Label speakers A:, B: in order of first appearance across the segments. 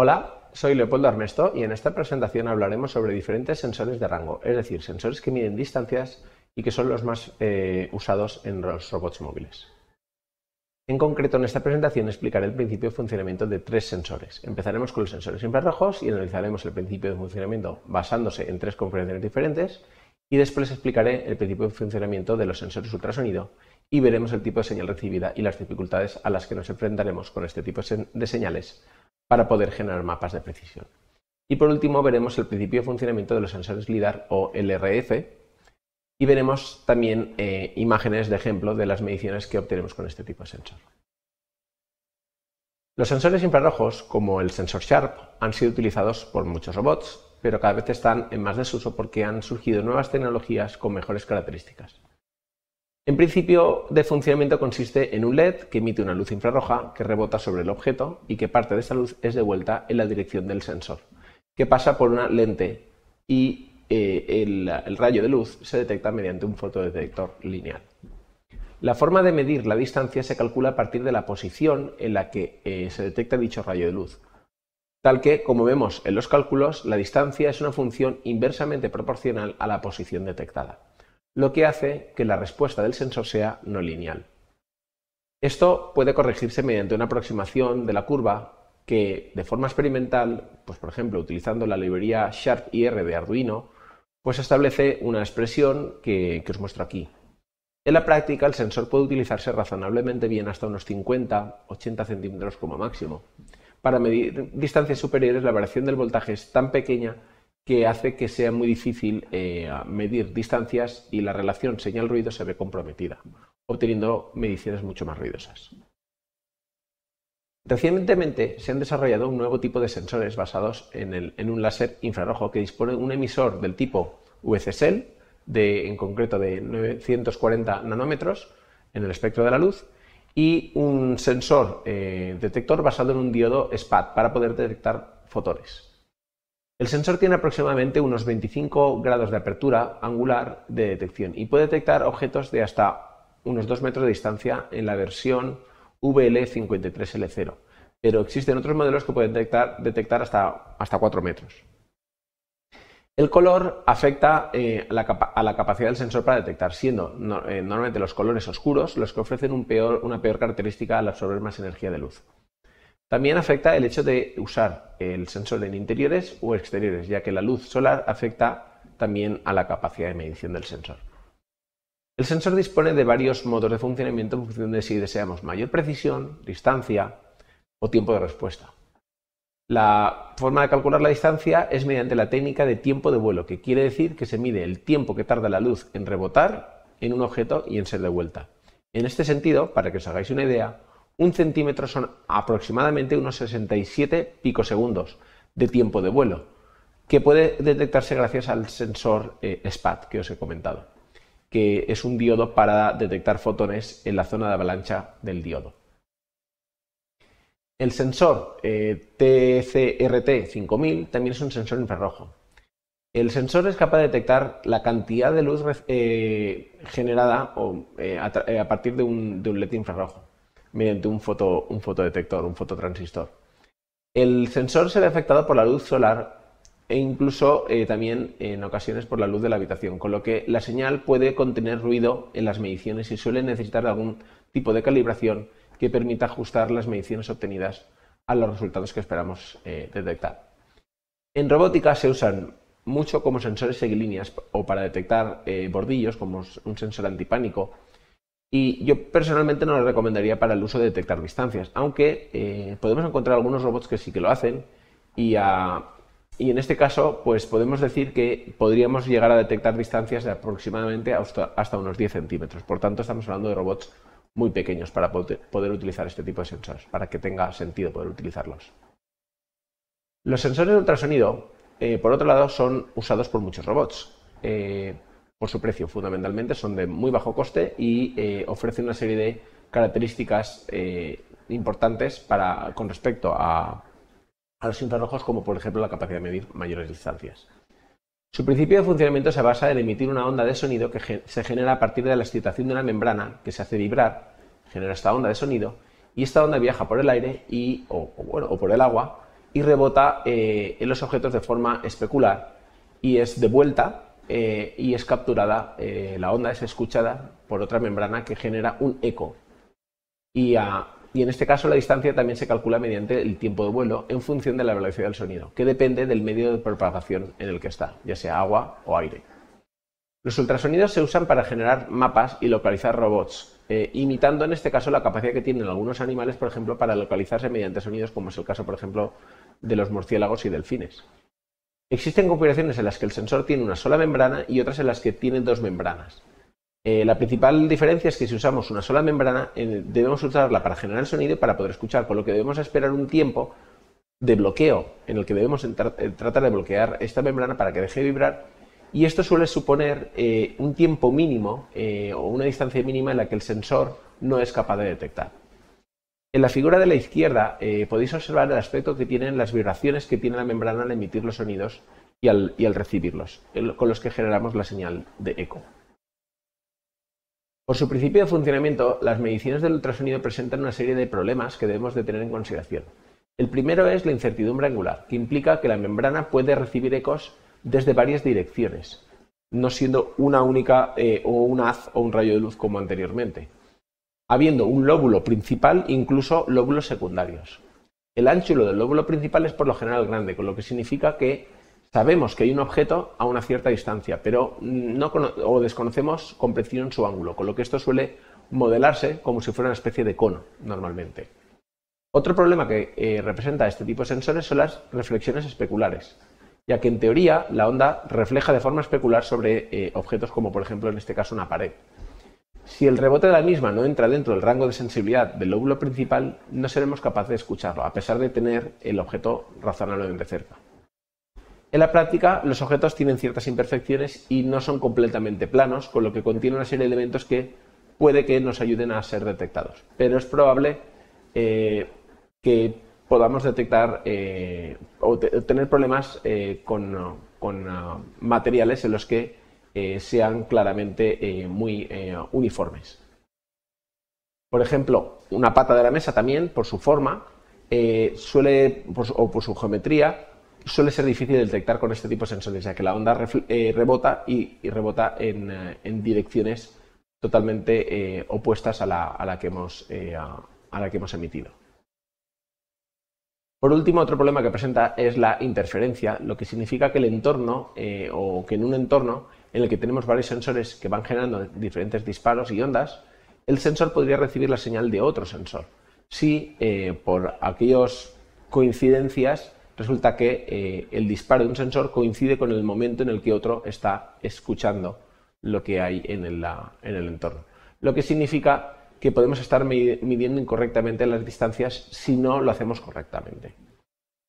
A: Hola, soy Leopoldo Armesto y en esta presentación hablaremos sobre diferentes sensores de rango, es decir, sensores que miden distancias y que son los más eh, usados en los robots móviles. En concreto, en esta presentación explicaré el principio de funcionamiento de tres sensores. Empezaremos con los sensores infrarrojos y analizaremos el principio de funcionamiento basándose en tres conferencias diferentes y después explicaré el principio de funcionamiento de los sensores ultrasonido y veremos el tipo de señal recibida y las dificultades a las que nos enfrentaremos con este tipo de señales para poder generar mapas de precisión. Y por último veremos el principio de funcionamiento de los sensores LIDAR o LRF y veremos también eh, imágenes de ejemplo de las mediciones que obtenemos con este tipo de sensor. Los sensores infrarrojos, como el sensor Sharp, han sido utilizados por muchos robots, pero cada vez están en más desuso porque han surgido nuevas tecnologías con mejores características. En principio de funcionamiento consiste en un LED que emite una luz infrarroja que rebota sobre el objeto y que parte de esa luz es devuelta en la dirección del sensor, que pasa por una lente y eh, el, rayo de luz se detecta mediante un fotodetector lineal. La forma de medir la distancia se calcula a partir de la posición en la que eh, se detecta dicho rayo de luz, tal que, como vemos en los cálculos, la distancia es una función inversamente proporcional a la posición detectada lo que hace que la respuesta del sensor sea no lineal. Esto puede corregirse mediante una aproximación de la curva que, de forma experimental, pues por ejemplo utilizando la librería Sharp-IR de Arduino, pues establece una expresión que, que os muestro aquí. En la práctica, el sensor puede utilizarse razonablemente bien hasta unos 50-80 centímetros como máximo. Para medir distancias superiores, la variación del voltaje es tan pequeña que hace que sea muy difícil eh, medir distancias y la relación señal-ruido se ve comprometida, obteniendo mediciones mucho más ruidosas. Recientemente se han desarrollado un nuevo tipo de sensores basados en, un láser infrarrojo que dispone de un emisor del tipo VCSEL, en concreto de 940 nanómetros en el espectro de la luz, y un sensor eh, detector basado en un diodo SPAD para poder detectar fotones. El sensor tiene aproximadamente unos 25 grados de apertura angular de detección y puede detectar objetos de hasta unos 2 metros de distancia en la versión VL53L0, pero existen otros modelos que pueden detectar, detectar hasta, hasta 4 metros. El color afecta eh, a, la capacidad del sensor para detectar, siendo eh, normalmente los colores oscuros los que ofrecen una peor característica al absorber más energía de luz. También afecta el hecho de usar el sensor en interiores o exteriores, ya que la luz solar afecta también a la capacidad de medición del sensor. El sensor dispone de varios modos de funcionamiento en función de si deseamos mayor precisión, distancia o tiempo de respuesta. La forma de calcular la distancia es mediante la técnica de tiempo de vuelo, que quiere decir que se mide el tiempo que tarda la luz en rebotar en un objeto y en ser devuelta. En este sentido, para que os hagáis una idea, un centímetro son aproximadamente unos 67 picosegundos de tiempo de vuelo, que puede detectarse gracias al sensor eh, SPAD que os he comentado, que es un diodo para detectar fotones en la zona de avalancha del diodo. El sensor eh, TCRT5000 también es un sensor infrarrojo. El sensor es capaz de detectar la cantidad de luz eh, generada a, partir de un, de un LED infrarrojo mediante un, fotodetector, un fototransistor. El sensor se ve afectado por la luz solar e incluso eh, también en ocasiones por la luz de la habitación, con lo que la señal puede contener ruido en las mediciones y suele necesitar algún tipo de calibración que permita ajustar las mediciones obtenidas a los resultados que esperamos eh, detectar. En robótica se usan mucho como sensores seguilíneas o para detectar eh, bordillos, como un sensor antipánico, y yo personalmente no lo recomendaría para el uso de detectar distancias, aunque eh, podemos encontrar algunos robots que sí que lo hacen ah, y, en este caso pues podemos decir que podríamos llegar a detectar distancias de aproximadamente hasta, unos 10 centímetros. Por tanto, estamos hablando de robots muy pequeños para poder, utilizar este tipo de sensores, para que tenga sentido poder utilizarlos. Los sensores de ultrasonido, eh, por otro lado, son usados por muchos robots. Eh, por su precio fundamentalmente, son de muy bajo coste y eh, ofrecen una serie de características eh, importantes para, con respecto a, a, los infrarrojos, como por ejemplo la capacidad de medir mayores distancias. Su principio de funcionamiento se basa en emitir una onda de sonido que se genera a partir de la excitación de una membrana que se hace vibrar, genera esta onda de sonido, y esta onda viaja por el aire y, o, bueno, o por el agua y rebota eh, en los objetos de forma especular y es devuelta eh, y es capturada, eh, la onda es escuchada por otra membrana que genera un eco. Y, en este caso la distancia también se calcula mediante el tiempo de vuelo en función de la velocidad del sonido, que depende del medio de propagación en el que está, ya sea agua o aire. Los ultrasonidos se usan para generar mapas y localizar robots, eh, imitando en este caso la capacidad que tienen algunos animales, por ejemplo, para localizarse mediante sonidos, como es el caso, por ejemplo, de los murciélagos y delfines. Existen configuraciones en las que el sensor tiene una sola membrana y otras en las que tiene dos membranas. Eh, la principal diferencia es que si usamos una sola membrana eh, debemos usarla para generar sonido y para poder escuchar, por lo que debemos esperar un tiempo de bloqueo en el que debemos eh, tratar de bloquear esta membrana para que deje de vibrar y esto suele suponer un tiempo mínimo o una distancia mínima en la que el sensor no es capaz de detectar. En la figura de la izquierda eh, podéis observar el aspecto que tienen las vibraciones que tiene la membrana al emitir los sonidos y al, recibirlos, con los que generamos la señal de eco. Por su principio de funcionamiento, las mediciones del ultrasonido presentan una serie de problemas que debemos de tener en consideración. El primero es la incertidumbre angular, que implica que la membrana puede recibir ecos desde varias direcciones, no siendo una única eh, o un haz o un rayo de luz como anteriormente habiendo un lóbulo principal e incluso lóbulos secundarios. El ángulo del lóbulo principal es por lo general grande, con lo que significa que sabemos que hay un objeto a una cierta distancia, pero no o desconocemos con precisión su ángulo, con lo que esto suele modelarse como si fuera una especie de cono normalmente. Otro problema que eh, representa este tipo de sensores son las reflexiones especulares, ya que en teoría la onda refleja de forma especular sobre eh, objetos como por ejemplo en este caso una pared. Si el rebote de la misma no entra dentro del rango de sensibilidad del lóbulo principal, no seremos capaces de escucharlo, a pesar de tener el objeto razonablemente cerca. En la práctica, los objetos tienen ciertas imperfecciones y no son completamente planos, con lo que contiene una serie de elementos que puede que nos ayuden a ser detectados. Pero es probable eh, que podamos detectar eh, o tener problemas eh, con, ah, materiales en los que eh, sean claramente eh, muy eh, uniformes. Por ejemplo, una pata de la mesa también, por su forma, suele, o por su geometría, suele ser difícil detectar con este tipo de sensores, ya que la onda rebota y, rebota en, direcciones totalmente opuestas a la, que hemos, a la que hemos emitido. Por último, otro problema que presenta es la interferencia, lo que significa que el entorno o que en un entorno en el que tenemos varios sensores que van generando diferentes disparos y ondas, el sensor podría recibir la señal de otro sensor. Si eh, por aquellas coincidencias resulta que eh, el disparo de un sensor coincide con el momento en el que otro está escuchando lo que hay en el entorno. Lo que significa que podemos estar midiendo incorrectamente las distancias si no lo hacemos correctamente.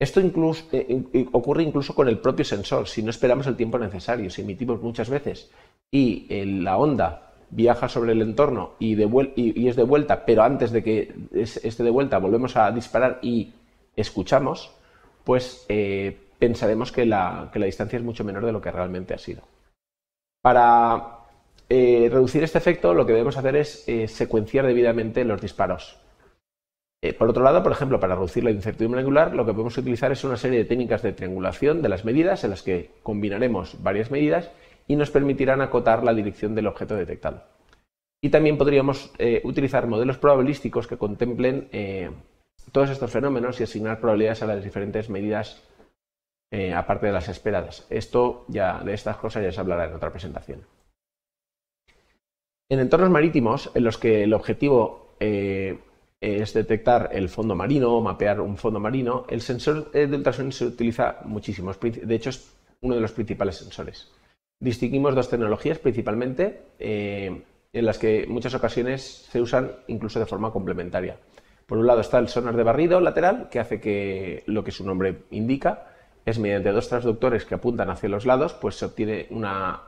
A: Esto incluso, eh, eh, eh, ocurre incluso con el propio sensor, si no esperamos el tiempo necesario, si emitimos muchas veces y la onda viaja sobre el entorno y, es de vuelta, pero antes de que esté de vuelta volvemos a disparar y escuchamos, pues pensaremos que la, distancia es mucho menor de lo que realmente ha sido. Para reducir este efecto, lo que debemos hacer es secuenciar debidamente los disparos. Eh, por otro lado, por ejemplo, para reducir la incertidumbre angular, lo que podemos utilizar es una serie de técnicas de triangulación de las medidas en las que combinaremos varias medidas y nos permitirán acotar la dirección del objeto detectado. Y también podríamos eh, utilizar modelos probabilísticos que contemplen eh, todos estos fenómenos y asignar probabilidades a las diferentes medidas aparte de las esperadas. Esto ya de estas cosas ya se hablará en otra presentación. En entornos marítimos en los que el objetivo eh, es detectar el fondo marino, o mapear un fondo marino. El sensor eh, de ultrasonido se utiliza muchísimo, de hecho es uno de los principales sensores. Distinguimos dos tecnologías principalmente, eh, en las que muchas ocasiones se usan incluso de forma complementaria. Por un lado está el sonar de barrido lateral, que hace que lo que su nombre indica es mediante dos transductores que apuntan hacia los lados, pues se obtiene una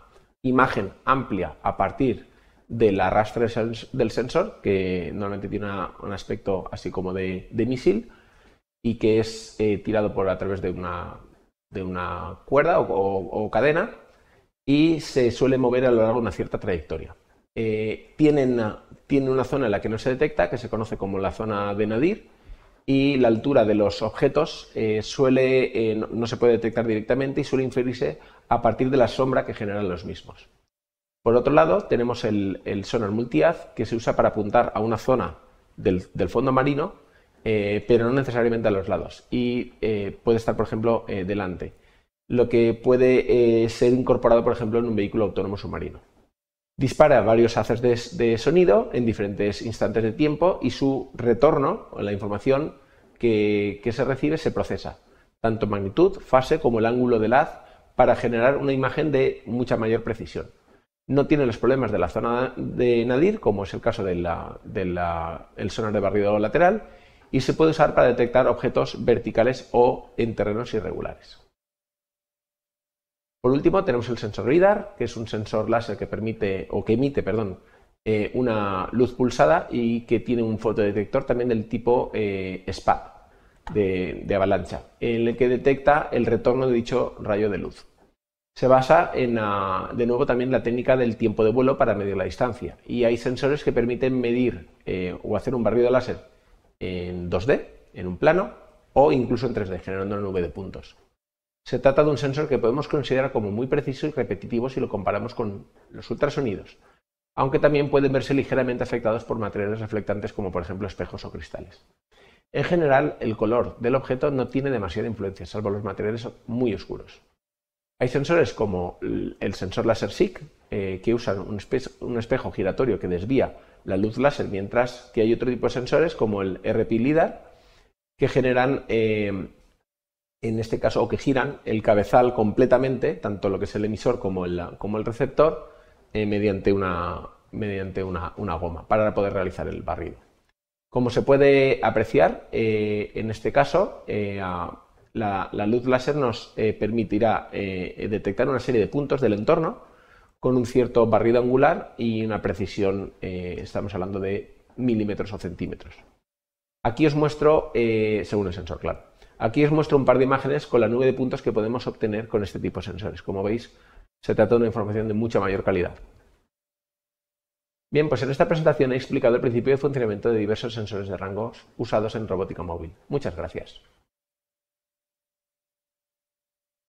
A: imagen amplia a partir del arrastre del sensor, que normalmente tiene un aspecto así como de, misil y que es eh, tirado por a través de una, cuerda o, cadena y se suele mover a lo largo de una cierta trayectoria. Eh, tienen, tiene una zona en la que no se detecta, que se conoce como la zona de Nadir, y la altura de los objetos eh, suele, no se puede detectar directamente y suele inferirse a partir de la sombra que generan los mismos. Por otro lado, tenemos el, el sonar multiaz que se usa para apuntar a una zona del, fondo marino, eh, pero no necesariamente a los lados. Y eh, puede estar, por ejemplo, eh, delante. Lo que puede ser incorporado, por ejemplo, en un vehículo autónomo submarino. Dispara varios haces de, sonido en diferentes instantes de tiempo y su retorno, o la información que, que se recibe, se procesa. Tanto magnitud, fase como el ángulo del haz para generar una imagen de mucha mayor precisión no tiene los problemas de la zona de nadir, como es el caso del de sonar de barrido lateral, y se puede usar para detectar objetos verticales o en terrenos irregulares. Por último, tenemos el sensor LIDAR, que es un sensor láser que permite, o que emite, perdón, eh, una luz pulsada y que tiene un fotodetector también del tipo eh, SPAD, de avalancha, en el que detecta el retorno de dicho rayo de luz se basa en, ah, de nuevo, también la técnica del tiempo de vuelo para medir la distancia. Y hay sensores que permiten medir eh, o hacer un barrido láser en 2D, en un plano, o incluso en 3D, generando una nube de puntos. Se trata de un sensor que podemos considerar como muy preciso y repetitivo si lo comparamos con los ultrasonidos, aunque también pueden verse ligeramente afectados por materiales reflectantes como por ejemplo espejos o cristales. En general, el color del objeto no tiene demasiada influencia, salvo los materiales muy oscuros. Hay sensores como el sensor láser SIC, eh, que usan un, espejo giratorio que desvía la luz láser, mientras que hay otro tipo de sensores como el RP LIDAR, que generan, eh, en este caso, o que giran el cabezal completamente, tanto lo que es el emisor como el, receptor, eh, mediante, una, goma, para poder realizar el barrido. Como se puede apreciar, en este caso eh, la, luz láser nos eh, permitirá eh, detectar una serie de puntos del entorno con un cierto barrido angular y una precisión, eh, estamos hablando de milímetros o centímetros. Aquí os muestro, según el sensor, claro. Aquí os muestro un par de imágenes con la nube de puntos que podemos obtener con este tipo de sensores. Como veis, se trata de una información de mucha mayor calidad. Bien, pues en esta presentación he explicado el principio de funcionamiento de diversos sensores de rangos usados en robótica móvil. Muchas gracias.